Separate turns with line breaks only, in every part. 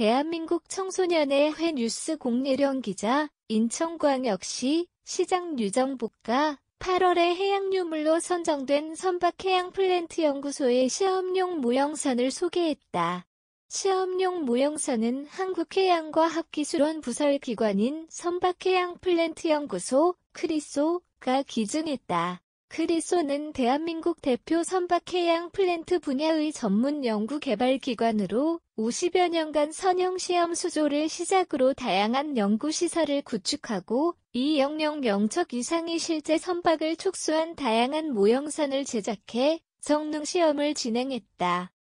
대한민국 청소년의 회 뉴스 공예령 기자, 인천광역시 시장 유정복가 8월에 해양유물로 선정된 선박해양플랜트연구소의 시험용 무형선을 소개했다. 시험용 무형선은 한국해양과 학기술원 부설기관인 선박해양플랜트연구소 크리소가 기증했다. 크리소는 대한민국 대표 선박 해양 플랜트 분야의 전문 연구개발기관으로 50여 년간 선형시험 수조를 시작으로 다양한 연구시설을 구축하고 이 영역 영척 이상의 실제 선박을 촉수한 다양한 모형선을 제작해 성능시험을 진행했다.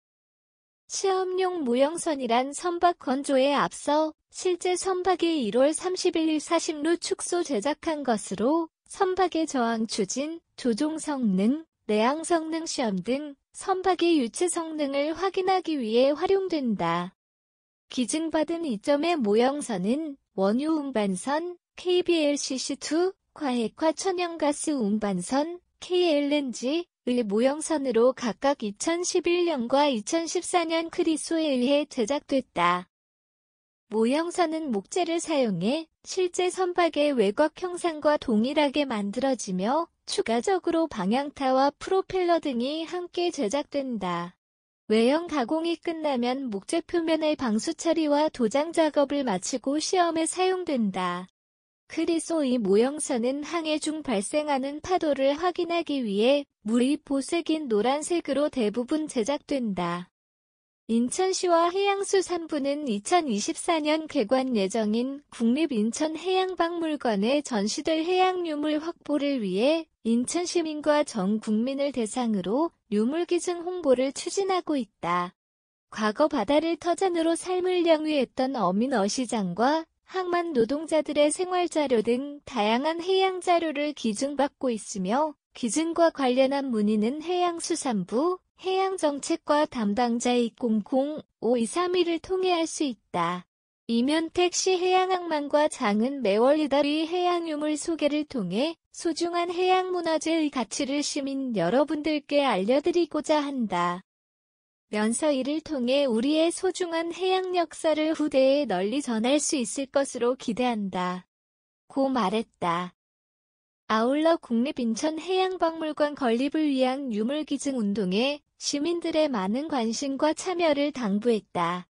시험용 모형선이란 선박 건조에 앞서 실제 선박이 1월 31일 40루 축소 제작한 것으로 선박의 저항 추진, 조종 성능, 내항 성능 시험 등 선박의 유체 성능을 확인하기 위해 활용된다. 기증받은 이점의 모형선은 원유 운반선 KBLCC2, 과핵화 천연가스 운반선 KLNG, 의 모형선으로 각각 2011년과 2014년 크리소에 의해 제작됐다. 모형선은 목재를 사용해 실제 선박의 외곽 형상과 동일하게 만들어지며 추가적으로 방향타와 프로펠러 등이 함께 제작된다. 외형 가공이 끝나면 목재 표면의 방수 처리와 도장 작업을 마치고 시험에 사용된다. 크리소이 모형선은 항해 중 발생하는 파도를 확인하기 위해 물이 보색인 노란색으로 대부분 제작된다. 인천시와 해양수산부는 2024년 개관 예정인 국립인천해양박물관에 전시될 해양유물 확보를 위해 인천시민과 전 국민을 대상으로 유물기증 홍보를 추진하고 있다. 과거 바다를 터전으로 삶을 영위했던 어민어시장과 항만 노동자들의 생활자료 등 다양한 해양자료를 기증받고 있으며 기증과 관련한 문의는 해양수산부, 해양정책과 담당자의 00523을 1 통해 할 수 있다. 이면택 씨해양학망과 장은 매월 이달의 해양유물 소개를 통해 소중한 해양문화재의 가치를 시민 여러분들께 알려드리고자 한다. 면서 이를 통해 우리의 소중한 해양 역사를 후대에 널리 전할 수 있을 것으로 기대한다. 고 말했다. 아울러 국립 인천해양박물관 건립을 위한 유물기증 운동에 시민들의 많은 관심과 참여를 당부했다.